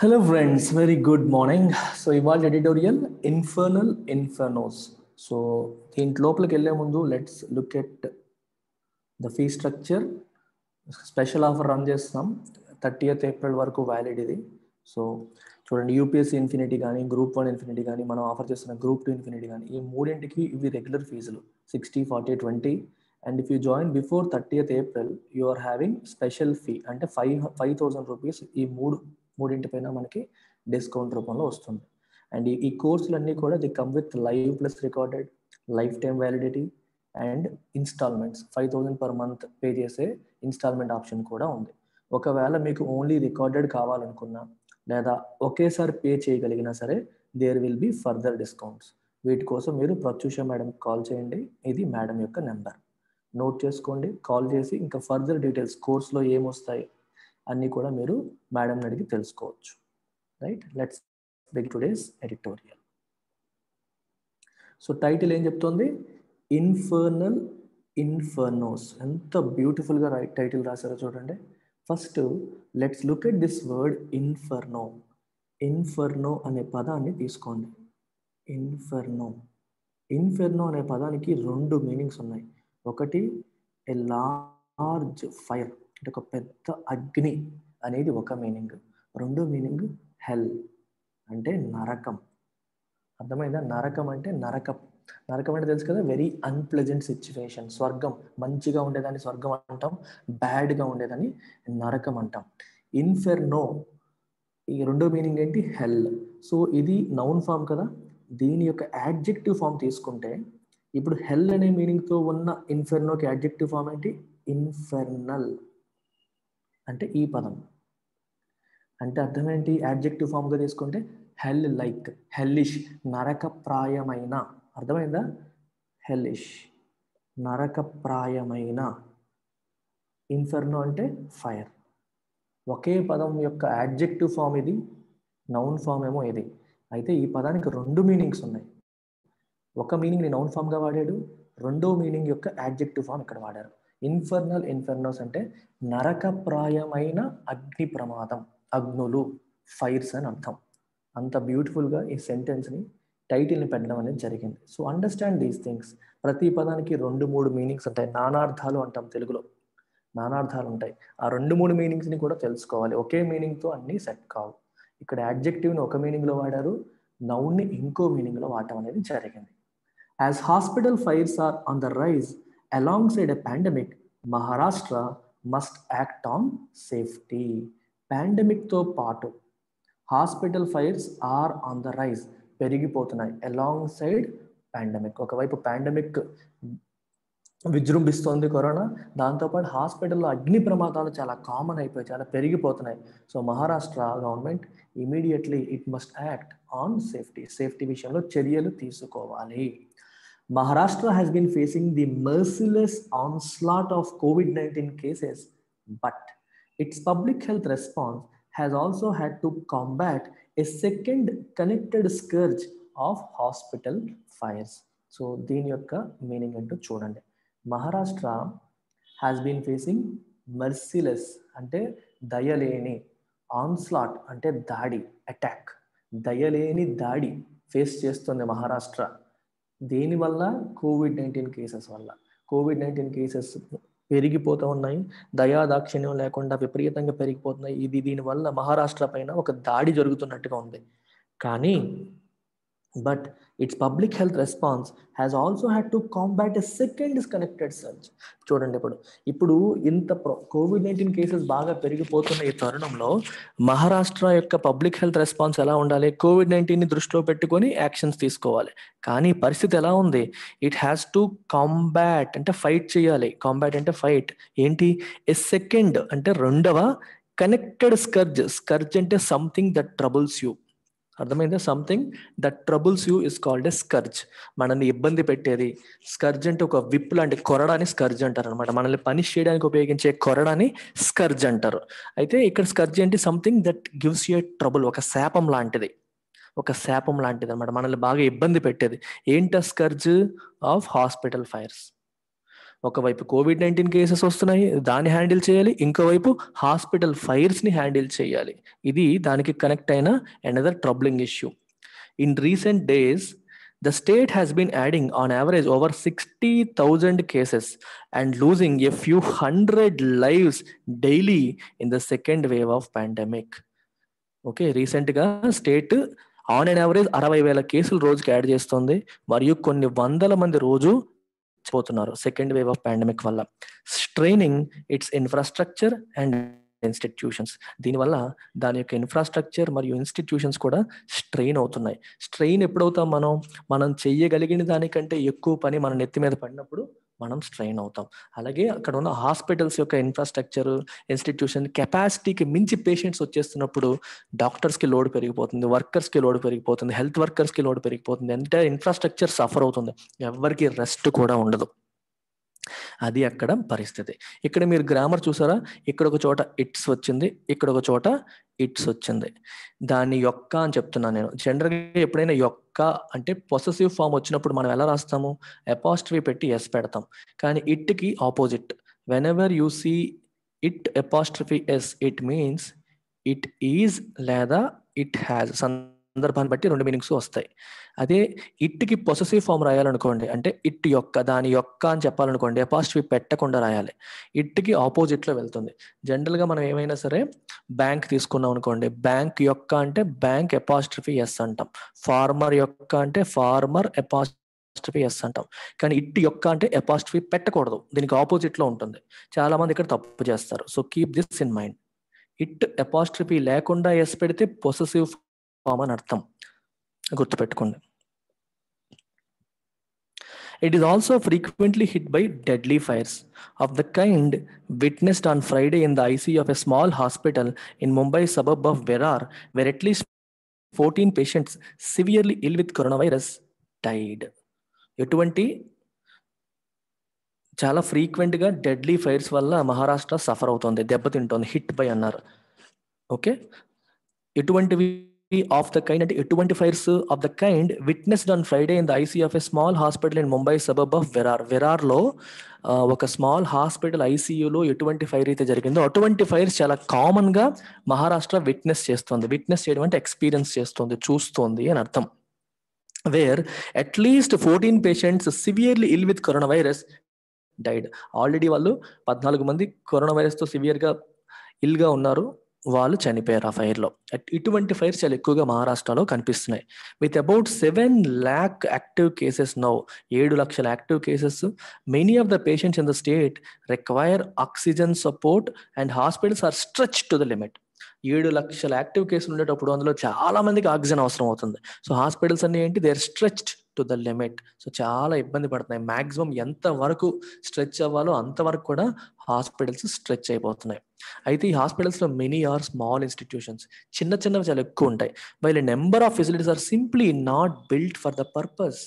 Hello friends very good morning so ఇవాళ editorial infernal infernos so దీంట్ లోపలికి వెళ్ళే ముందు let's look at the fee structure special offer run చేస్తాం thirtieth April వరకు వ్యాలిడ్ ఇది సో చూడండి యూపీఎస్సీ ఇన్ఫినిటీ కానీ గ్రూప్ వన్ ఇన్ఫినిటీ కానీ మనం ఆఫర్ చేస్తున్న గ్రూప్ టూ ఇన్ఫినిటీ కానీ ఈ మూడింటికి ఇవి రెగ్యులర్ ఫీజులు sixty forty twenty and if you join before thirtieth April you are having special fee అంటే ఫైవ్ ఫైవ్ థౌసండ్ రూపీస్ ఈ మూడు మూడింటి పైన మనకి డిస్కౌంట్ రూపంలో వస్తుంది అండ్ ఈ కోర్సులన్నీ కూడా they come with live plus recorded life time validity and installments five thousand per month pay చేసే ఇన్స్టాల్మెంట్ ఆప్షన్ కూడా ఉంది ఒకవేళ మీకు ఓన్లీ రికార్డెడ్ కావాలనుకున్నా లేదా ఒకేసారి పే చేయగలిగినా సరే there will be further discounts వీటి కోసం మీరు ప్రత్యూష మేడం కాల్ చేయండి ఇది మేడం యొక్క నెంబర్ నోట్ చేసుకోండి కాల్ చేసి ఇంకా ఫర్దర్ డీటెయిల్స్ కోర్సులో ఏమొస్తాయి అన్నీ కూడా మీరు మేడం అడిగి తెలుసుకోవచ్చు right let's big today's editorial so title ఏం చెప్తోంది ఇన్ఫర్నల్ ఇన్ఫర్నోస్ ఎంత బ్యూటిఫుల్గా రైట్ టైటిల్ రాశారో చూడండి first let's look at this word inferno inferno అనే పదాన్ని తీసుకోండి ఇన్ఫర్నో ఇన్ఫెర్నో అనే పదానికి రెండు మీనింగ్స్ ఉన్నాయి ఒకటి ఎ లార్జ్ ఫైర్ అంటే ఒక పెద్ద అగ్ని అనేది ఒక మీనింగ్ రెండో మీనింగ్ హెల్ అంటే నరకం అర్థమైందా నరకం అంటే నరకం నరకం అంటే తెలుసు కదా వెరీ అన్ప్లెజెంట్ సిచ్యువేషన్ స్వర్గం మంచిగా ఉండేదాన్ని స్వర్గం అంటాం బ్యాడ్గా ఉండేదాన్ని నరకం అంటాం ఇన్ఫెర్నో ఈ రెండో మీనింగ్ ఏంటి హెల్ సో ఇది నౌన్ ఫామ్ కదా దీని యొక్క యాడ్జెక్టివ్ ఫామ్ తీసుకుంటే ఇప్పుడు హెల్ అనే మీనింగ్తో ఉన్న ఇన్ఫెర్నోకి యాడ్జెక్టివ్ ఫామ్ ఏంటి ఇన్ఫెర్నల్ అంటే ఈ పదం అంటే అర్థం ఏంటి యాడ్జెక్టివ్ ఫామ్గా తీసుకుంటే హెల్ లైక్ హెల్లిష్ నరకప్రాయమైన అర్థమైందా హెల్లిష్ నరకప్రాయమైన ఇన్ఫెర్నో అంటే ఫైర్ ఒకే పదం యొక్క యాడ్జెక్టివ్ ఫామ్ ఇది నౌన్ ఫామ్ ఏమో ఇది అయితే ఈ పదానికి రెండు మీనింగ్స్ ఉన్నాయి ఒక మీనింగ్ని నౌన్ ఫామ్గా వాడాడు రెండో మీనింగ్ యొక్క యాడ్జెక్టివ్ ఫామ్ ఇక్కడ వాడారు ఇన్ఫర్నల్ ఇన్ఫెర్నోస్ అంటే నరకప్రాయమైన అగ్ని ప్రమాదం అగ్నులు ఫైర్స్ అని అర్థం అంత బ్యూటిఫుల్గా ఈ సెంటెన్స్ని టైటిల్ని పెట్టడం అనేది జరిగింది సో అండర్స్టాండ్ దీస్ థింగ్స్ ప్రతి పదానికి రెండు మూడు మీనింగ్స్ ఉంటాయి నానార్థాలు అంటాం తెలుగులో నానార్థాలు ఉంటాయి ఆ రెండు మూడు మీనింగ్స్ని కూడా తెలుసుకోవాలి ఒకే మీనింగ్తో అన్ని సెట్ కావు ఇక్కడ యాడ్జెక్టివ్ని ఒక మీనింగ్లో వాడారు నౌన్ని ఇంకో మీనింగ్లో వాడటం అనేది జరిగింది as hospital fires are on the rise alongside a pandemic, Maharashtra must act on safety. పాండమిక్తో పాటు hospital fires are on the rise పెరిగిపోతున్నాయి అలాంగ్ సైడ్ పాండమిక్ ఒకవైపు పాండమిక్ విజృంభిస్తోంది కరోనా దాంతోపాటు హాస్పిటల్లో అగ్ని ప్రమాదాలు చాలా కామన్ అయిపోయి చాలా పెరిగిపోతున్నాయి so Maharashtra government immediately it must act on safety safety విషయంలో చర్యలు తీసుకోవాలి Maharashtra has been facing the merciless onslaught of COVID 19 cases, but its public health response has also had to combat a second connected scourge of hospital fires so దీని యొక్క meaning ఏంటో చూడండి Maharashtra has been facing merciless అంటే దయలేని onslaught అంటే దాడి attack దయలేని దాడి face చేస్తుంది మహారాష్ట్ర దేనివల్ల కోవిడ్ నైన్టీన్ కేసెస్ వల్ల కోవిడ్ నైన్టీన్ కేసెస్ పెరిగిపోతూ ఉన్నాయి దయా దాక్షిణ్యం లేకుండా విపరీతంగా పెరిగిపోతున్నాయి ఇది దీనివల్ల మహారాష్ట్ర పైన ఒక దాడి జరుగుతున్నట్టుగా ఉంది కానీ But its public health response has also had to combat a second disconnected surge. చూడండి ఇప్పుడు ఇప్పుడు ఇంత కోవిడ్ నైన్టీన్ కేసెస్ బాగా పెరిగిపోతున్న ఈ తరుణంలో మహారాష్ట్ర యొక్క పబ్లిక్ హెల్త్ రెస్పాన్స్ ఎలా ఉండాలి కోవిడ్ నైన్టీన్ని దృష్టిలో పెట్టుకొని యాక్షన్స్ తీసుకోవాలి కానీ పరిస్థితి ఎలా ఉంది ఇట్ హ్యాస్ టు కాంబాట్ అంటే ఫైట్ చేయాలి కాంబాట్ అంటే ఫైట్ ఏంటి ఎ సెకండ్ అంటే రెండవ కనెక్టెడ్ స్కర్జ్ స్కర్జ్ అంటే సంథింగ్ దట్ ట్రబుల్స్ యూ అర్థమైందా something that troubles you is called a scourge మనల్ని ఇబ్బంది పెట్టేది స్కర్జ్ అంటే ఒక విప్ లాంటి కొరడాని స్కర్జ్ అంటారు అనమాట మనల్ని పనిష్ చేయడానికి ఉపయోగించే కొరడాని స్కర్జ్ అంటారు అయితే ఇక్కడ స్కర్జ్ ఏంటి something that gives you trouble ఒక శాపం లాంటిది ఒక శాపం లాంటిది అనమాట మనల్ని బాగా ఇబ్బంది పెట్టేది ఏంట స్కర్జ్ ఆఫ్ హాస్పిటల్ ఫైర్స్ ఒకవైపు కోవిడ్ నైన్టీన్ కేసెస్ వస్తున్నాయి దాన్ని హ్యాండిల్ చేయాలి ఇంకోవైపు హాస్పిటల్ ఫైర్స్ని హ్యాండిల్ చేయాలి ఇది దానికి కనెక్ట్ అయిన another troubling issue in recent days the state has been adding on average over sixty thousand cases and losing a few hundred lives daily in the second wave of pandemic okay రీసెంట్గా state on and average అరవై వేల కేసులు రోజుకి add చేస్తుంది మరియు కొన్ని వందల మంది రోజు పోతున్నారు సెకండ్ వేవ్ ఆఫ్ పాండమిక్ వల్ల straining its infrastructure and institutions దీనివల్ల దాని యొక్క ఇన్ఫ్రాస్ట్రక్చర్ మరియు ఇన్స్టిట్యూషన్స్ కూడా స్ట్రెయిన్ అవుతున్నాయి స్ట్రెయిన్ ఎప్పుడవుతాం మనం మనం చెయ్యగలిగిన దానికంటే ఎక్కువ పని మన నెత్తి మీద పడినప్పుడు మనం స్ట్రెయిన్ అవుతాం అలాగే అక్కడ ఉన్న హాస్పిటల్స్ యొక్క ఇన్ఫ్రాస్ట్రక్చర్ ఇన్స్టిట్యూషన్ కెపాసిటీకి మించి పేషెంట్స్ వచ్చేస్తున్నప్పుడు డాక్టర్స్కి లోడ్ పెరిగిపోతుంది వర్కర్స్కి లోడ్ పెరిగిపోతుంది హెల్త్ వర్కర్స్కి లోడ్ పెరిగిపోతుంది అంటే ఇన్ఫ్రాస్ట్రక్చర్ సఫర్ అవుతుంది ఎవరికి రెస్ట్ కూడా ఉండదు అది అక్కడ పరిస్థితి ఇక్కడ మీరు గ్రామర్ చూసారా ఇక్కడ ఒక చోట ఇట్స్ వచ్చింది ఇక్కడ ఒక చోట ఇట్స్ వచ్చింది దాని యొక్క అని చెప్తున్నాను నేను జనరల్గా ఎప్పుడైనా యొక్క క అంటే పొసెసివ్ ఫామ్ వచ్చినప్పుడు మనం ఎలా రాస్తాము అపాస్ట్రీ పెట్టి ఎస్ పెడతాం కానీ ఇట్కి opposite whenever you see it apostrophe S it means it is లేదా ఇట్ హ్యాజ్ సన్ సందర్భాన్ని బట్టి రెండు మీనింగ్స్ వస్తాయి అదే ఇట్కి పొసెసివ్ ఫామ్ రాయాలనుకోండి అంటే ఇట్ యొక్క దాని యొక్క అని చెప్పాలనుకోండి అపాస్ట్వి పెట్టకుండా రాయాలి ఇట్కి ఆపోజిట్లో వెళ్తుంది జనరల్గా మనం ఏమైనా సరే బ్యాంక్ తీసుకున్నాం అనుకోండి బ్యాంక్ యొక్క అంటే బ్యాంక్ ఎపాస్ట్రఫీ ఎస్ అంటాం ఫార్మర్ యొక్క అంటే ఫార్మర్ ఎపాస్ ఎస్ అంటాం కానీ ఇట్ యొక్క అంటే ఎపాస్ట్రఫీ పెట్టకూడదు దీనికి ఆపోజిట్లో ఉంటుంది చాలా మంది ఇక్కడ తప్పు చేస్తారు so keep this in mind it apostrophe లేకుండా ఎస్ పెడితే పొసెసివ్ ఫామ్ అని అర్థం గుర్తుపెట్టుకోండి it is also frequently hit by deadly fires of the kind witnessed on Friday in the IC of a small hospital in Mumbai suburb of Virar where at least fourteen patients severely ill with corona coronavirus died ఎటువంటి చాలా ఫ్రీక్వెంట్గా deadly fires వల్ల Maharashtra suffer అవుతుంది దెబ్బతింటుంది hit by అన్నారు okay ఎటువంటివి of the kind అంటే ఎటువంటి fires of the kind witnessed on Friday in the IC of a small hospital in Mumbai suburb of Virar లో ఒక స్మాల్ హాస్పిటల్ ఐసీయూలో ఎటువంటి ఫైర్ అయితే జరిగిందో అటువంటి ఫైర్స్ చాలా కామన్గా మహారాష్ట్ర విట్నెస్ చేస్తుంది విట్నెస్ చేయడం అంటే ఎక్స్పీరియన్స్ చేస్తుంది చూస్తుంది అని అర్థం where at least fourteen patients severely ill with corona virus died already వాళ్ళు పద్నాలుగు మంది కరోనా వైరస్తో సివియర్గా ఇల్గా ఉన్నారు వాళ్ళు చనిపోయారు ఆ ఫైర్లో ఇటువంటి ఫైర్స్ చాలా ఎక్కువగా మహారాష్ట్రలో కనిపిస్తున్నాయి with about seven lakh active cases now ఏడు లక్షల active cases many of the patients in the state require oxygen support and hospitals are stretch to the limit ఏడు లక్షల యాక్టివ్ కేసులు ఉండేటప్పుడు అందులో చాలా మందికి ఆక్సిజన్ అవసరం అవుతుంది సో హాస్పిటల్స్ అన్ని ఏంటి they are stretched to the limit so చాలా ఇబ్బంది పడుతున్నాయి మాక్సిమం ఎంత వరకు స్ట్రెచ్ అవ్వాలో అంతవరకు కూడా హాస్పిటల్స్ స్ట్రెచ్ అయిపోతున్నాయి అయితే ఈ హాస్పిటల్స్లో మెనీ ఆర్ స్మాల్ ఇన్స్టిట్యూషన్స్ చిన్న చిన్నవి చాలా ఎక్కువ ఉంటాయి while number of facilities are simply not built for the purpose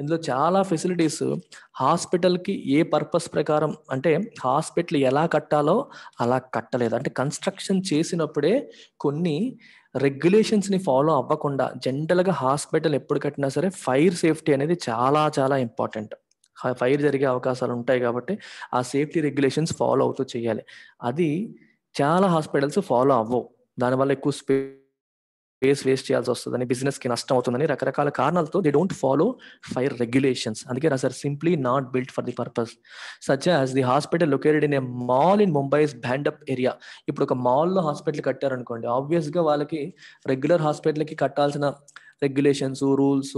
ఇందులో చాలా ఫెసిలిటీస్ హాస్పిటల్కి ఏ పర్పస్ ప్రకారం అంటే హాస్పిటల్ ఎలా కట్టాలో అలా కట్టలేదు అంటే కన్స్ట్రక్షన్ చేసినప్పుడే కొన్ని రెగ్యులేషన్స్ ని ఫాలో అవ్వకుండా జనరల్ గా హాస్పిటల్ ఎప్పుడు కట్టినా సరే ఫైర్ సేఫ్టీ అనేది చాలా చాలా ఇంపార్టెంట్ ఫైర్ జరిగే అవకాశాలు ఉంటాయి కాబట్టి ఆ సేఫ్టీ రెగ్యులేషన్స్ ఫాలో అవుతూ చేయాలి అది చాలా హాస్పిటల్స్ ఫాలో అవ్వవు దానివల్ల ఎక్కువ స్పే స్పేస్ వేస్ట్ చేయాల్సి వస్తుందని కి నష్టం అవుతుందని రకరకాల కారణాలతో they don't follow fire regulations అందుకే sir simply not built for the purpose such as the hospital located in a mall in Mumbai's Bhandup area ఇప్పుడు ఒక మాల్లో హాస్పిటల్ కట్టారనుకోండి ఆబ్వియస్గా వాళ్ళకి రెగ్యులర్ హాస్పిటల్కి కట్టాల్సిన రెగ్యులేషన్స్ రూల్స్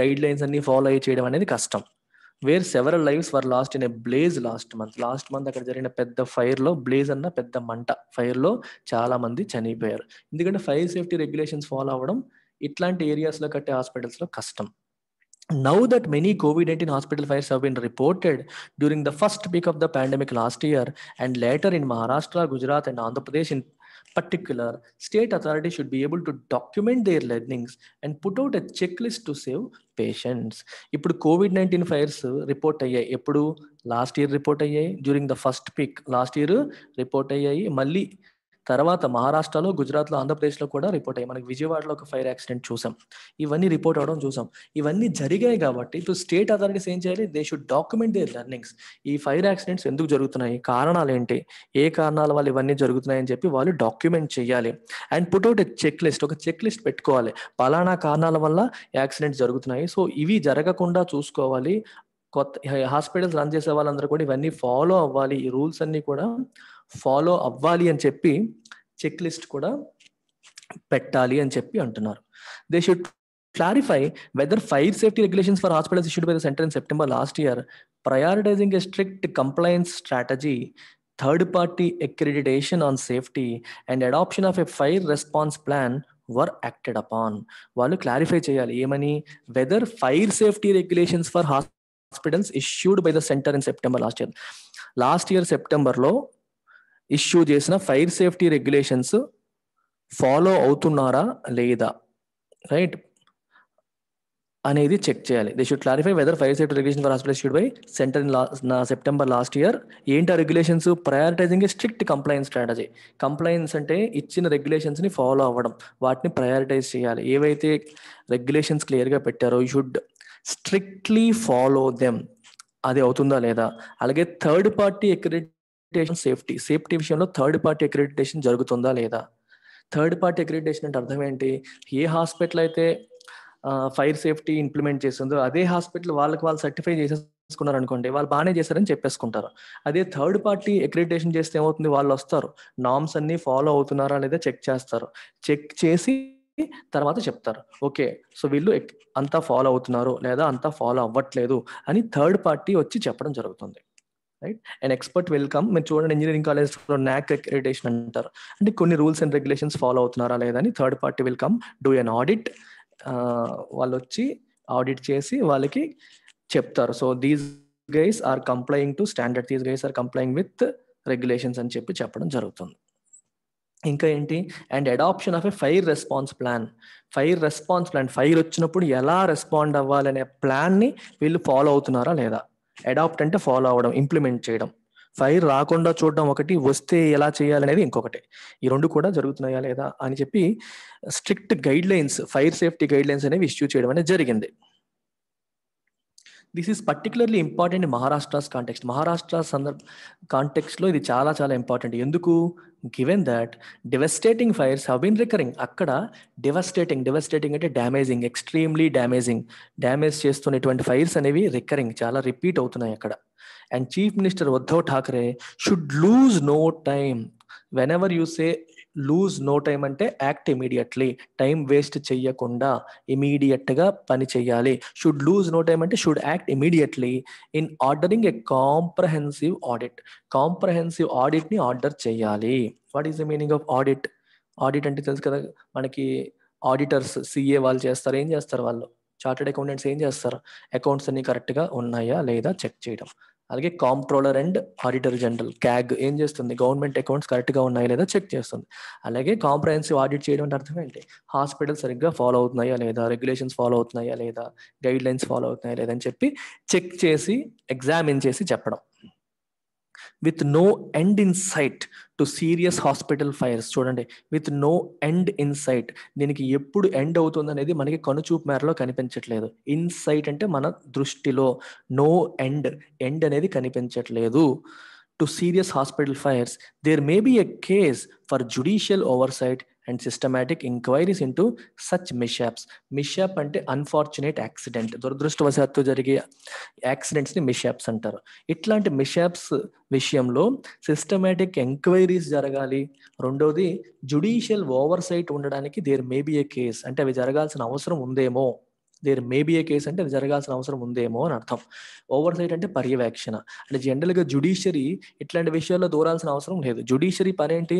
గైడ్ లైన్స్ అన్ని ఫాలో అయ్యి చేయడం అనేది కష్టం where several lives were lost in a blaze last month last month అక్కడ జరిగిన పెద్ద ఫైర్ లో బ్లేజ్ అన్న పెద్ద మంట ఫైర్ లో చాలా మంది చనిపోయారు ఎందుకంటే ఫైర్ సేఫ్టీ రెగ్యులేషన్స్ ఫాలో అవ్వడం ఇట్లాంటి ఏరియాస్ లో కట్టే హాస్పిటల్స్ లో కష్టం now that many covid-19 hospital fires have been reported during the first peak of the pandemic last year and later in maharashtra gujarat and andhra pradesh in particular state authorities should be able to document their learnings and put out a checklist to save patients. ఇప్పుడు COVID nineteen fires report అయ్యాయి ఎప్పుడు last year report అయ్యాయి during the first peak last year report అయ్యాయి మళ్ళీ తర్వాత మహారాష్ట్రలో గుజరాత్లో ఆంధ్రప్రదేశ్లో కూడా రిపోర్ట్ అయ్యాయి మనకి విజయవాడలో ఒక ఫైర్ యాక్సిడెంట్ చూసాం ఇవన్నీ రిపోర్ట్ అవడం చూసాం ఇవన్నీ జరిగాయి కాబట్టి ఇప్పుడు స్టేట్ అథారిటీస్ ఏం చేయాలి they should document the learnings ఈ ఫైర్ యాక్సిడెంట్స్ ఎందుకు జరుగుతున్నాయి కారణాలు ఏంటి ఏ కారణాల వల్ల ఇవన్నీ జరుగుతున్నాయని చెప్పి వాళ్ళు డాక్యుమెంట్ చేయాలి and put out a checklist ఒక చెక్ లిస్ట్ పెట్టుకోవాలి పలానా కారణాల వల్ల యాక్సిడెంట్స్ జరుగుతున్నాయి సో ఇవి జరగకుండా చూసుకోవాలి కొత్త హాస్పిటల్స్ రన్ చేసే వాళ్ళందరూ కూడా ఇవన్నీ ఫాలో అవ్వాలి ఈ రూల్స్ అన్ని కూడా ఫాలో అవ్వాలి అని చెప్పి చెక్ లిస్ట్ కూడా పెట్టాలి అని చెప్పి అంటున్నారు they should clarify whether fire safety regulations for hospitals issued by the center in September last year, prioritizing a strict compliance strategy, third party accreditation on safety, and adoption of a fire response plan were acted upon వాళ్ళు clarify చేయాలి ఏమని whether fire safety regulations for hospitals issued by the centre in September last year last year సెప్టెంబర్లో issue చేసిన fire safety regulations follow అవుతున్నారా లేదా right అనేది check చేయాలి they should clarify whether fire safety regulation for hospital issued by centre in నా September last year ఏంటి ఆ regulations prioritising a strict compliance strategy compliance అంటే ఇచ్చిన రెగ్యులేషన్స్ని ఫాలో అవ్వడం వాటిని ప్రయారిటైజ్ చేయాలి ఏవైతే రెగ్యులేషన్స్ క్లియర్గా పెట్టారో you should strictly follow them అది అవుతుందా లేదా అలాగే third party accredit accreditation safety safety విషయంలో థర్డ్ పార్టీ అక్రిడిటేషన్ జరుగుతుందా లేదా థర్డ్ పార్టీ అక్రిడిటేషన్ అంటే అర్థం ఏంటి ఏ హాస్పిటల్ అయితే ఫైర్ సేఫ్టీ ఇంప్లిమెంట్ చేస్తుందో అదే హాస్పిటల్ వాళ్ళకి వాళ్ళు సర్టిఫై చేసేసుకున్నారు అనుకోండి వాళ్ళు బాగానే చేశారని చెప్పేసుకుంటారు అదే థర్డ్ పార్టీ అక్రిడిటేషన్ చేస్తే ఏమవుతుంది వాళ్ళు వస్తారు నామ్స్ అన్ని ఫాలో అవుతున్నారా లేదా చెక్ చేస్తారు చెక్ చేసి తర్వాత చెప్తారు ఓకే సో వీళ్ళు అంతా ఫాలో అవుతున్నారు లేదా అంతా ఫాలో అవ్వట్లేదు అని థర్డ్ పార్టీ వచ్చి చెప్పడం జరుగుతుంది రైట్ అండ్ ఎక్స్పర్ట్ వెల్కమ్ మీరు చూడండి ఇంజనీరింగ్ కాలేజ్ లో నాక్ అక్రిటేషన్ అంటారు అంటే కొన్ని రూల్స్ అండ్ రెగ్యులేషన్స్ ఫాలో అవుతున్నారా లేదని third party welcome do an audit వాళ్ళు వచ్చి ఆడిట్ చేసి వాళ్ళకి చెప్తారు so these guys are complying to standard these guys are complying with regulations అని చెప్పి చెప్పడం జరుగుతుంది ఇంకా ఏంటి and adoption of a fire response plan fire response plan fire వచ్చినప్పుడు ఎలా రెస్పాండ్ అవ్వాలనే ప్లాన్ని వీళ్ళు ఫాలో అవుతున్నారా లేదా అడాప్ట్ అంటే ఫాలో అవ్వడం ఇంప్లిమెంట్ చేయడం ఫైర్ రాకుండా చూడడం ఒకటి వస్తే ఎలా చేయాలనేది ఇంకొకటి ఈ రెండు కూడా జరుగుతున్నాయా లేదా అని చెప్పి strict guidelines fire safety guidelines అనేవి ఇష్యూ చేయడం అనేది జరిగింది this is particularly important Maharashtra context Maharashtra సందర్భ కాంటెక్స్ట్లో ఇది చాలా చాలా ఇంపార్టెంట్ ఎందుకు given that devastating fires have been recurring అక్కడ డివస్టేటింగ్ డివస్టేటింగ్ అంటే డ్యామేజింగ్ ఎక్స్ట్రీమ్లీ డ్యామేజింగ్ డ్యామేజ్ చేస్తున్నటువంటి ఫైర్స్ అనేవి రికరింగ్ చాలా రిపీట్ అవుతున్నాయి అక్కడ and chief minister Uddhav Thackeray should lose no time whenever you say lose no time అంటే act immediately time waste చేయకుండా ఇమీడియట్గా పని చేయాలి షుడ్ లూజ్ నో టైం అంటే should act immediately in ordering a comprehensive audit comprehensive ఆడిట్ని order చేయాలి what is the meaning of audit audit అంటే తెలుసు కదా మనకి ఆడిటర్స్ సిఏ వాళ్ళు చేస్తారు ఏం చేస్తారు వాళ్ళు చార్టెడ్ అకౌంటెంట్స్ ఏం చేస్తారు అకౌంట్స్ అన్ని కరెక్ట్గా ఉన్నాయా లేదా చెక్ చేయడం అలాగే comptroller and auditor general CAG ఏం చేస్తుంది గవర్నమెంట్ అకౌంట్స్ కరెక్ట్గా ఉన్నాయా లేదా చెక్ చేస్తుంది అలాగే కాంప్రహెన్సివ్ ఆడిట్ చేయడం అంటే అర్థం ఏంటి హాస్పిటల్ సరిగ్గా ఫాలో అవుతున్నాయా లేదా రెగ్యులేషన్స్ ఫాలో అవుతున్నాయా లేదా గైడ్ లైన్స్ ఫాలో అవుతున్నాయా లేదా అని చెప్పి చెక్ చేసి ఎగ్జామిన్ చేసి చెప్పడం with no end in sight to serious hospital fires చూడండి with no end in sight దీనికి ఎప్పుడు ఎండ్ అవుతుంది అనేది మనకి కనుచూపు మేరలో కనిపించట్లేదు ఇన్ సైట్ అంటే మన దృష్టిలో నో ఎండ్ ఎండ్ అనేది కనిపించట్లేదు to serious hospital fires there may be a case for judicial sight and systematic enquiries into such mishaps mishap అంటే అన్ఫార్చునేట్ యాక్సిడెంట్ దురదృష్టవశాత్తు జరిగే యాక్సిడెంట్స్ని మిషాప్స్ అంటారు ఇట్లాంటి మిషాప్స్ విషయంలో సిస్టమేటిక్ ఎంక్వైరీస్ జరగాలి రెండోది జుడిషియల్ ఓవర్సైట్ ఉండడానికి దేర్ మే ఏ కేస్ అంటే అవి జరగాల్సిన అవసరం ఉందేమో దేర్ మేబీ ఏ కేసు అంటే అది జరగాల్సిన అవసరం ఉందేమో అని అర్థం ఓవర్ సైట్ అంటే పర్యవేక్షణ అంటే జనరల్గా జుడిషియరీ ఇట్లాంటి విషయాల్లో దూరాల్సిన అవసరం లేదు జుడిషియరీ పని ఏంటి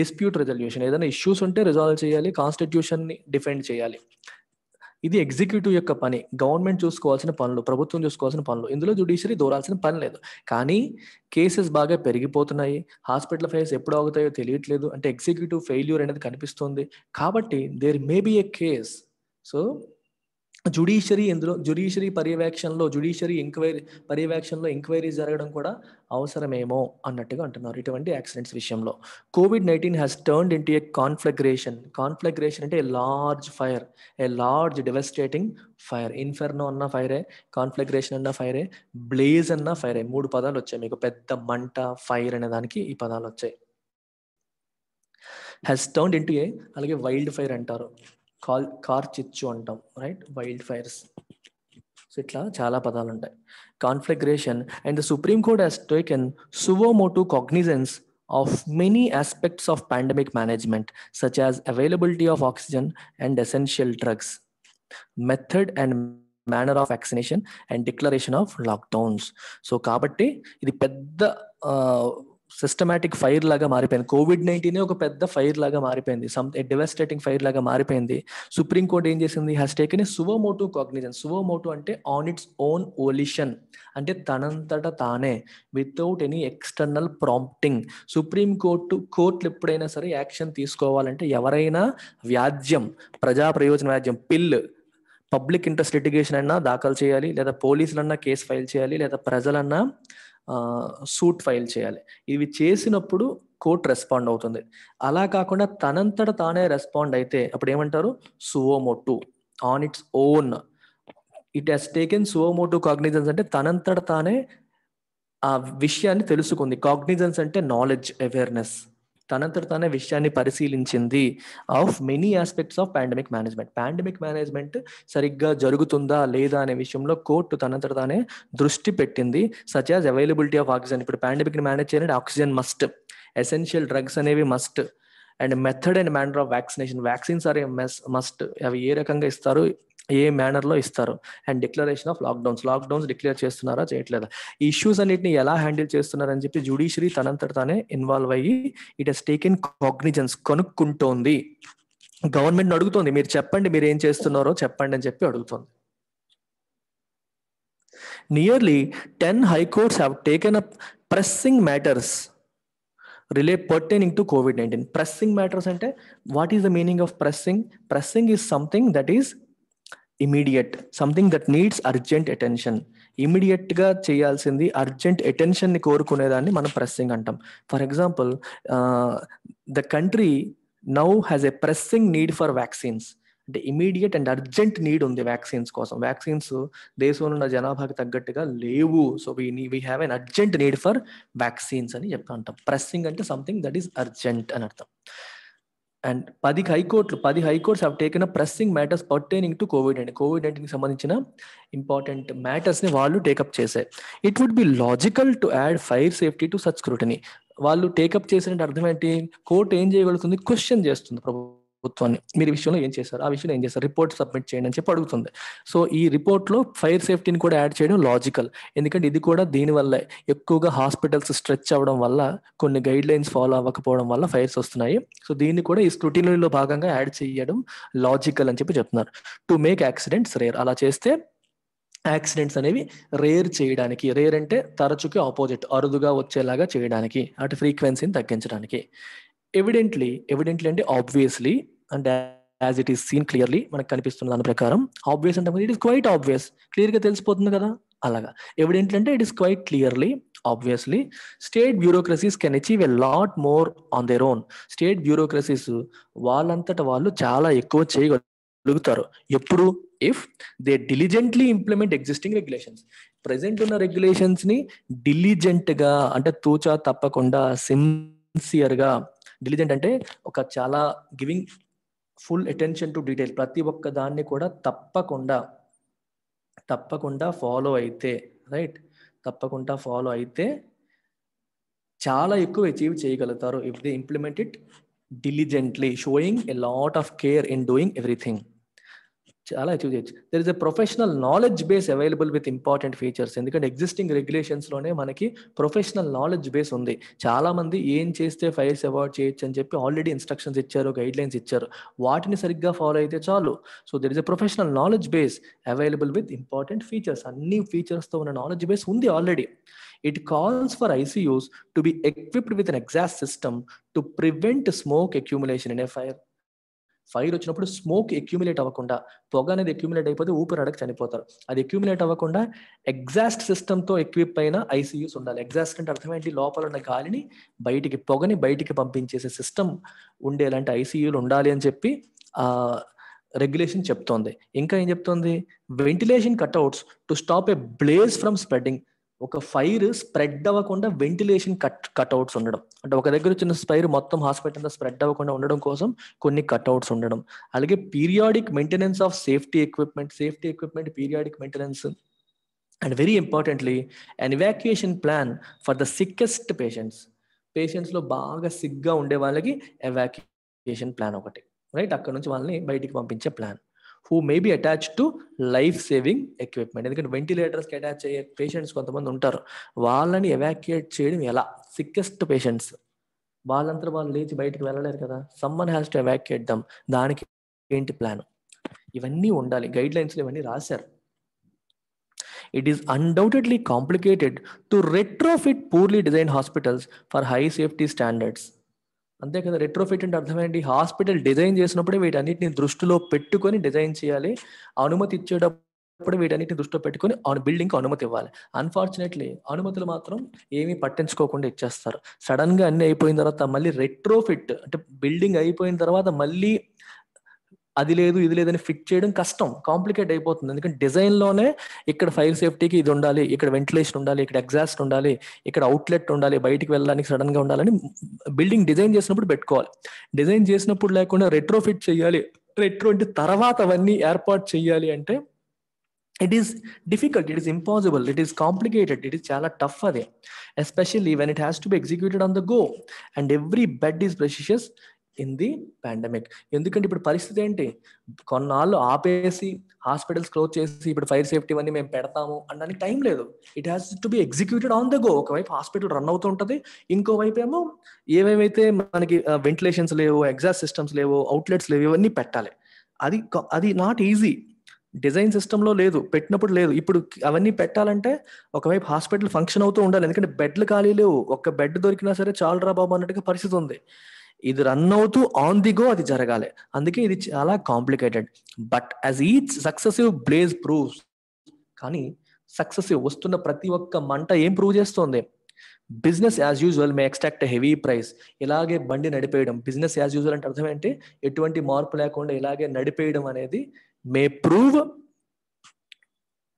డిస్ప్యూట్ రిజల్యూషన్ ఏదైనా ఇష్యూస్ ఉంటే రిజాల్వ్ చేయాలి కాన్స్టిట్యూషన్ని డిఫెండ్ చేయాలి ఇది ఎగ్జిక్యూటివ్ యొక్క పని గవర్నమెంట్ చూసుకోవాల్సిన పనులు ప్రభుత్వం చూసుకోవాల్సిన పనులు ఇందులో జుడిషియరీ దూరాల్సిన పని లేదు కానీ కేసెస్ బాగా పెరిగిపోతున్నాయి హాస్పిటల్ ఫైల్స్ ఎప్పుడు అవుతాయో తెలియట్లేదు అంటే ఎగ్జిక్యూటివ్ ఫెయిల్యూర్ అనేది కనిపిస్తుంది కాబట్టి there may be a case so judiciary ఇందులో జుడిషియరీ పర్యవేక్షణలో జుడిషియరీ ఎంక్వైరీ పర్యవేక్షణలో ఎంక్వైరీ జరగడం కూడా అవసరమేమో అన్నట్టుగా అంటున్నారు ఇటువంటి యాక్సిడెంట్స్ విషయంలో COVID nineteen has turned into a conflagration conflagration అంటే a large fire a large devastating fire inferno అన్న ఫైరే కాన్ఫ్లగ్రేషన్ అన్న ఫైరే బ్లేజ్ అన్న ఫైరే మూడు పదాలు వచ్చాయి మీకు పెద్ద మంట ఫైర్ అనే దానికి ఈ పదాలు వచ్చాయి హ్యాస్ టర్న్డ్ ఇంటూ ఏ అలాగే వైల్డ్ ఫైర్ అంటారు called Karchichu Antam, right? Wildfires. So itla chala padalanda. Conflagration. And the Supreme Court has taken suomotu cognizance of many aspects of pandemic management, such as availability of oxygen and essential drugs, method and manner of vaccination, and declaration of lockdowns. So kabate, the pedda systematic fire లాగా మారిపోయింది Covid nineteen ఒక పెద్ద fire లాగా మారిపోయింది some devastating fire లాగా మారిపోయింది supreme court ఏం చేసింది has taken suo motu cognizance suo motu అంటే ఆన్ ఇట్స్ ఓన్ ఓలిషన్ అంటే తనంతట తానే without any external prompting supreme court కోర్టులు ఎప్పుడైనా సరే యాక్షన్ తీసుకోవాలంటే ఎవరైనా వ్యాజ్యం ప్రజా ప్రయోజన వ్యాజ్యం పిల్ పబ్లిక్ ఇంట్రెస్ట్ లిటిగేషన్ అన్నా దాఖలు చేయాలి లేదా పోలీసులన్నా కేసు ఫైల్ చేయాలి లేదా ప్రజలన్నా సూట్ ఫైల్ చేయాలి ఇవి చేసినప్పుడు కోర్ట్ రెస్పాండ్ అవుతుంది అలా కాకుండా తనంతట తానే రెస్పాండ్ అయితే అప్పుడు ఏమంటారు suo motu on its own it has taken suo motu cognizance అంటే తనంతట తానే ఆ విషయాన్ని తెలుసుకుంది కాగ్నిజెన్స్ అంటే నాలెడ్జ్ అవేర్నెస్ తనంతట తానే విషయాన్ని పరిశీలించింది of many aspects of pandemic management pandemic management సరిగ్గా జరుగుతుందా లేదా అనే విషయంలో కోర్టు తనంతట తానే దృష్టి పెట్టింది such as availability of oxygen ఇప్పుడు ని మేనేజ్ చేయాలంటే ఆక్సిజన్ మస్ట్ ఎసెన్షియల్ డ్రగ్స్ అనేవి must and method and manner of vaccination vaccines are must అవి ఏ రకంగా ఇస్తారు ఏ మేనర్లో ఇస్తారు and declaration of lockdowns lockdowns declare చేస్తున్నారా చేయట్లేదా ఈ ఇష్యూస్ అన్నిటిని ఎలా హ్యాండిల్ చేస్తున్నారని చెప్పి జ్యుడిషియరీ తనంతట తానే ఇన్వాల్వ్ అయ్యి ఇట్ హెస్ టేకెన్ కాగ్నిజెన్స్ కనుక్కుంటోంది గవర్నమెంట్ అడుగుతోంది మీరు చెప్పండి మీరు ఏం చేస్తున్నారో చెప్పండి అని చెప్పి అడుగుతోంది nearly ten high courts have taken up pressing matters రిలే pertaining to COVID nineteen pressing matters అంటే what is the meaning of pressing pressing is something that is immediate something that needs urgent attention immediate గా చేయాల్సింది urgent attention ని కోరుకునేదాన్ని మనం pressing అంటాం for example the country now has a pressing need for vaccines అంటే immediate and urgent need ఉంది vaccines కోసం vaccines దేశంలో ఉన్న జనాభాకి తగ్గట్టుగా లేవు so we we have an urgent need for vaccines అని చెప్తా ఉంటాం ప్రెస్సింగ్ అంటే సంథింగ్ దట్ ఈస్ అర్జెంట్ అని అర్థం అండ్ పది హైకోర్టులు పది high courts have taken pressing matters pertaining to COVID and COVID నైన్టీన్కి సంబంధించిన ఇంపార్టెంట్ మ్యాటర్స్ని వాళ్ళు టేకప్ చేసే it would be logical to add fire safety to such scrutiny వాళ్ళు టేకప్ చేసినట్టు అర్థం ఏంటి కోర్టు ఏం చేయగలుగుతుంది క్వశ్చన్ చేస్తుంది ప్రభుత్వం ప్రభుత్వాన్ని మీరు విషయంలో ఏం చేశారు ఆ విషయంలో ఏం చేస్తారు రిపోర్ట్ సబ్మిట్ చేయండి అని చెప్పి అడుగుతుంది సో ఈ రిపోర్ట్లో ఫైర్ సేఫ్టీని కూడా యాడ్ చేయడం లాజికల్ ఎందుకంటే ఇది కూడా వల్ల ఎక్కువగా హాస్పిటల్స్ స్ట్రెచ్ అవ్వడం వల్ల కొన్ని గైడ్ లైన్స్ ఫాలో అవ్వకపోవడం వల్ల ఫైర్స్ వస్తున్నాయి సో దీన్ని కూడా ఈ స్క్రూటినరీలో భాగంగా యాడ్ చేయడం లాజికల్ అని చెప్పి చెప్తున్నారు టు మేక్ యాక్సిడెంట్స్ రేర్ అలా చేస్తే యాక్సిడెంట్స్ అనేవి రేర్ చేయడానికి రేర్ అంటే తరచుకి ఆపోజిట్ అరుదుగా వచ్చేలాగా చేయడానికి అటు ఫ్రీక్వెన్సీని తగ్గించడానికి ఎవిడెంట్లీ ఎవిడెంట్లీ అంటే obviously and as it is seen clearly మనకు కనిపిస్తున్న దాని ప్రకారం ఆబ్వియస్ అంటే it is quite obvious clear గా తెలిసిపోతుంది కదా అలాగా ఎవిడెంట్ అంటే it is quite clearly obviously state bureaucracies can achieve a lot more on their own state bureaucracies వాళ్ళంతట వాళ్ళు చాలా ఎక్కువ చేయగలుగుతారు ఎప్పుడు if they diligently implement existing regulations present ఉన్న రెగ్యులేషన్స్ ని డిలిజెంట్ గా అంటే తూచా తప్పకుండా సిన్సియర్ గా డిలిజెంట్ అంటే ఒక చాలా giving full attention to detail ప్రతి ఒక్క దాన్ని కూడా తప్పకుండా తప్పకుండా ఫాలో అయితే రైట్ తప్పకుండా ఫాలో అయితే చాలా ఎక్కువ అచీవ్ చేయగలుగుతారు if they implement diligently showing a lot of care in doing everything చాలా అచీవ్ చేయొచ్చు there is a professional knowledge base available with important features ఎందుకంటే ఎగ్జిస్టింగ్ రెగ్యులేషన్స్లోనే మనకి ప్రొఫెషనల్ నాలెడ్జ్ బేస్ ఉంది చాలామంది ఏం చేస్తే ఫైల్స్ అవాయిడ్ చేయొచ్చు అని చెప్పి ఆల్రెడీ ఇన్స్ట్రక్షన్స్ ఇచ్చారు గైడ్ లైన్స్ ఇచ్చారు వాటిని సరిగ్గా ఫాలో అయితే చాలు so there is a professional knowledge base available with important features అన్ని ఫీచర్స్తో ఉన్న నాలెడ్జ్ బేస్ ఉంది already it calls for ICUs to be equipped with an exhaust system to prevent smoke accumulation in a fire fire వచ్చినప్పుడు smoke accumulate అవ్వకుండా పొగ అనేది accumulate అయిపోతే ఊపిరి అడగ చనిపోతారు అది ఎక్యూములేట్ అవ్వకుండా ఎగ్జాస్ట్ సిస్టమ్తో ఎక్విప్ అయిన ఐసీయూస్ ఉండాలి ఎగ్జాస్ట్ అంటే అర్థం ఏంటి లోపల ఉన్న గాలిని బయటికి పొగని బయటికి పంపించేసే సిస్టమ్ ఉండేలాంటి ఐసీయూలు ఉండాలి అని చెప్పి ఆ రెగ్యులేషన్ చెప్తోంది ఇంకా ఏం చెప్తోంది ventilation cutouts to stop a blaze from spreading ఒక ఫైర్ స్ప్రెడ్ అవ్వకుండా వెంటిలేషన్ కట్ కట్అవుట్స్ ఉండడం అంటే ఒక దగ్గర చిన్న ఫైర్ మొత్తం హాస్పిటల్ అంతా స్ప్రెడ్ అవ్వకుండా ఉండడం కోసం కొన్ని కట్అవుట్స్ ఉండడం అలాగే periodic maintenance of safety equipment safety equipment periodic maintenance and very importantly and evacuation plan for the sickest patients పేషెంట్స్లో బాగా సిగ్గా ఉండే వాళ్ళకి ఎవాక్యుయేషన్ ప్లాన్ ఒకటి రైట్ అక్కడ నుంచి వాళ్ళని బయటికి పంపించే plan who may be attach to life saving equipment ఎందుకంటే వెంటిలేటర్స్కి అటాచ్ అయ్యే పేషెంట్స్ కొంతమంది ఉంటారు వాళ్ళని ఎవాక్యుయేట్ చేయడం ఎలా సిక్కెస్ట్ పేషెంట్స్ వాళ్ళంతా వాళ్ళు లేచి బయటకు వెళ్ళలేరు కదా someone has to evacuate them దానికి ఏంటి ప్లాన్ ఇవన్నీ ఉండాలి గైడ్ లైన్స్లో ఇవన్నీ రాశారు it is undoubtedly complicated to retrofit poorly design hospitals for high safety standards అంతే కదా రెట్రోఫిట్ అంటే అర్థమేంటి హాస్పిటల్ డిజైన్ చేసినప్పుడే వీటన్నిటిని దృష్టిలో పెట్టుకొని డిజైన్ చేయాలి అనుమతి ఇచ్చేటప్పుడు వీటన్నిటిని దృష్టిలో పెట్టుకొని బిల్డింగ్కి అనుమతి ఇవ్వాలి అన్ఫార్చునేట్లీ అనుమతులు మాత్రం ఏమీ పట్టించుకోకుండా ఇచ్చేస్తారు సడన్గా అన్ని అయిపోయిన తర్వాత మళ్ళీ రెట్రోఫిట్ అంటే బిల్డింగ్ అయిపోయిన తర్వాత మళ్ళీ అది లేదు ఇది లేదని ఫిట్ చేయడం కష్టం కాంప్లికేట్ అయిపోతుంది ఎందుకంటే డిజైన్ లోనే ఇక్కడ ఫైర్ సేఫ్టీకి ఇది ఉండాలి ఇక్కడ వెంటిలేషన్ ఉండాలి ఇక్కడ ఎగ్జాస్ట్ ఉండాలి ఇక్కడ అవుట్లెట్ ఉండాలి బయటికి వెళ్ళడానికి సడన్ గా ఉండాలని బిల్డింగ్ డిజైన్ చేసినప్పుడు పెట్టుకోవాలి డిజైన్ చేసినప్పుడు లేకుండా రెట్రో ఫిట్ చేయాలి రెట్రో అంటే తర్వాత అవన్నీ ఏర్పాటు చేయాలి అంటే it is difficult it is impossible it is complicated it is చాలా టఫ్ అదే especially when it has to be executed on the go and every bed is ప్రెషిషియస్ in the pandemic ఎందుకంటే ఇప్పుడు పరిస్థితి ఏంటి కొన్నాళ్ళు ఆపేసి హాస్పిటల్స్ క్లోజ్ చేసి ఇప్పుడు ఫైర్ సేఫ్టీ అన్ని మేము పెడతాము అనడానికి టైం లేదు it has to be executed on the go ఒకవైపు హాస్పిటల్ రన్ అవుతూ ఉంటుంది ఇంకోవైపు ఏమో ఏమేమైతే మనకి వెంటిలేషన్స్ లేవు ఎగ్జాస్ట్ సిస్టమ్స్ లేవు అవుట్లెట్స్ లేవు ఇవన్నీ పెట్టాలి అది అది నాట్ ఈజీ డిజైన్ సిస్టంలో లేదు పెట్టినప్పుడు లేదు ఇప్పుడు అవన్నీ పెట్టాలంటే ఒకవైపు హాస్పిటల్ ఫంక్షన్ అవుతూ ఉండాలి ఎందుకంటే బెడ్లు ఖాళీ లేవు ఒక్క బెడ్ దొరికినా సరే చాలు రా బాబు అన్నట్టుగా పరిస్థితి ఉంది ఇది రన్ అవుతూ ఆన్ ది గో అది జరగాలి అందుకే ఇది చాలా complicated but as each successive blaze proves కానీ సక్సెసివ్ వస్తున్న ప్రతి ఒక్క మంట ఏం ప్రూవ్ చేస్తుంది business as usual may extract heavy price ఇలాగే బండి నడిపేయడం బిజినెస్ యాజ్ యూజువల్ అంటే అర్థం ఏంటి ఎటువంటి మార్పు లేకుండా ఇలాగే నడిపేయడం అనేది may prove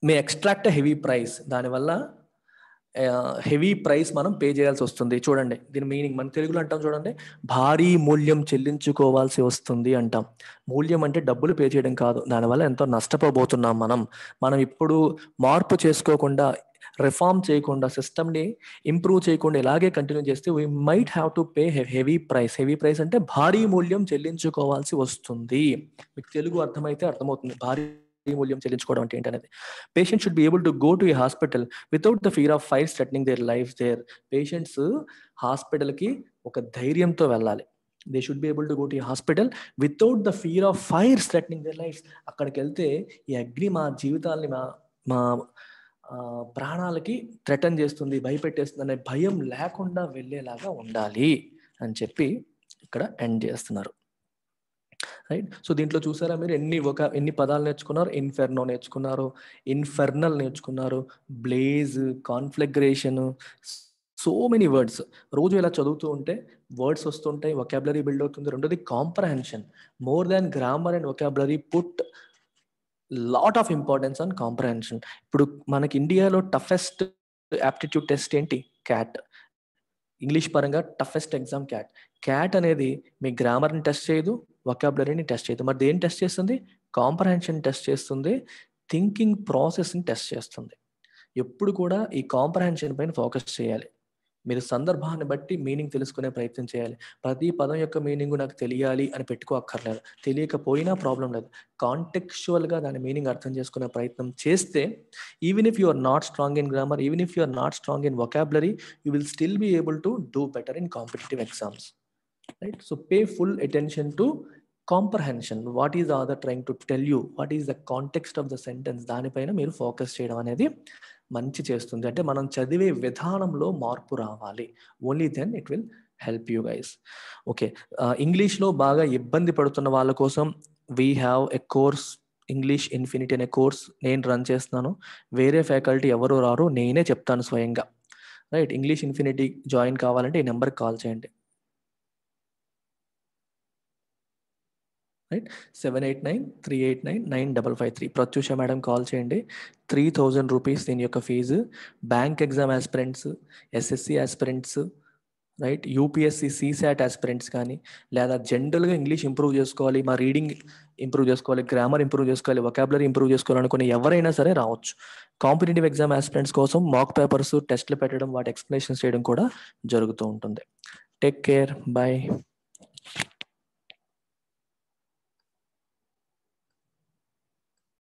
may extract heavy price దానివల్ల హెవీ ప్రైస్ మనం పే చేయాల్సి వస్తుంది చూడండి దీని మీనింగ్ మన తెలుగులో అంటాం చూడండి భారీ మూల్యం చెల్లించుకోవాల్సి వస్తుంది అంటాం మూల్యం అంటే డబ్బులు పే చేయడం కాదు దానివల్ల ఎంతో నష్టపోబోతున్నాం మనం మనం ఇప్పుడు మార్పు చేసుకోకుండా రిఫార్మ్ చేయకుండా సిస్టమ్ని ఇంప్రూవ్ చేయకుండా ఇలాగే కంటిన్యూ చేస్తే we might have to pay heavy price heavy price అంటే భారీ మూల్యం చెల్లించుకోవాల్సి వస్తుంది మీకు తెలుగు అర్థమైతే అర్థమవుతుంది భారీ మూల్యం చెల్లించుకోవడం అంటే ఏంటనేది patient should be able to go to a hospital without the fear of fire threatening their life their patients హాస్పిటల్కి ఒక ధైర్యంతో వెళ్ళాలి they should be able to go to hospital without the fear of fire threatening their lives అక్కడికి వెళ్తే ఈ అగ్ని మా జీవితాల్ని మా మా ప్రాణాలకి థ్రెటన్ చేస్తుంది భయపెట్టేస్తుంది అనే భయం లేకుండా వెళ్ళేలాగా ఉండాలి అని చెప్పి ఇక్కడ ఎండ్ చేస్తున్నారు రైట్ సో దీంట్లో చూసారా మీరు ఎన్ని ఒక ఎన్ని పదాలు నేర్చుకున్నారు ఇన్ఫెర్నో నేర్చుకున్నారు ఇన్ఫెర్నల్ నేర్చుకున్నారు blaze conflagration so many words రోజు ఇలా చదువుతూ ఉంటే వర్డ్స్ వస్తుంటాయి వొకాబులరీ బిల్డ్ అవుతుంది రెండోది comprehension more than grammar and vocabulary put lot of importance on comprehension ఇప్పుడు మనకి ఇండియాలో టఫెస్ట్ యాప్టిట్యూడ్ టెస్ట్ ఏంటి క్యాట్ ఇంగ్లీష్ పరంగా టఫెస్ట్ ఎగ్జామ్ క్యాట్ క్యాట్ అనేది మీ గ్రామర్ని టెస్ట్ చేయదు వొకాబులరీని టెస్ట్ చేయదు మరి దేని టెస్ట్ చేస్తుంది కాంప్రహెన్షన్ టెస్ట్ చేస్తుంది థింకింగ్ ప్రాసెస్ని టెస్ట్ చేస్తుంది ఎప్పుడు కూడా ఈ కాంప్రహెన్షన్ పైన ఫోకస్ చేయాలి మీరు సందర్భాన్ని బట్టి మీనింగ్ తెలుసుకునే ప్రయత్నం చేయాలి ప్రతి పదం యొక్క మీనింగ్ నాకు తెలియాలి అని పెట్టుకో అక్కర్లేదు తెలియకపోయినా ప్రాబ్లం లేదు కాంటెక్చువల్గా దాని మీనింగ్ అర్థం చేసుకునే ప్రయత్నం చేస్తే even if you are not strong in grammar even if you are not strong in vocabulary you will still be able to do better in competitive exams right so pay full attention to comprehension what is author trying to tell you what is the context of the sentence దానిపైన మీరు focus చేయడం అనేది మంచి చేస్తుంది అంటే మనం చదివే విధానంలో మార్పు రావాలి only then it will help you guys okay ఇంగ్లీష్లో బాగా ఇబ్బంది పడుతున్న వాళ్ళ కోసం we have a course English Infinity అనే కోర్స్ నేను రన్ చేస్తున్నాను వేరే ఫ్యాకల్టీ ఎవరు రారు నేనే చెప్తాను స్వయంగా రైట్ ఇంగ్లీష్ ఇన్ఫినిటీ జాయిన్ కావాలంటే ఈ నెంబర్కి కాల్ చేయండి right seven eight nine three eight nine nine double five three Prathyusha madam call చేయండి త్రీ థౌజండ్ రూపీస్ దీని యొక్క fees bank exam aspirants SSC aspirants right UPSC CSAT aspirants కానీ లేదా జనరల్గా ఇంగ్లీష్ ఇంప్రూవ్ చేసుకోవాలి మా రీడింగ్ ఇంప్రూవ్ చేసుకోవాలి గ్రామర్ ఇంప్రూవ్ చేసుకోవాలి వొకాబులరీ ఇంప్రూవ్ చేసుకోవాలనుకుని ఎవరైనా సరే రావచ్చు కాంపిటేటివ్ ఎగ్జామ్ ఆస్పిరెంట్స్ కోసం మాక్ పేపర్స్ టెస్ట్లు పెట్టడం వాటి ఎక్స్ప్లెనేషన్స్ చేయడం కూడా జరుగుతూ ఉంటుంది టేక్ కేర్ బాయ్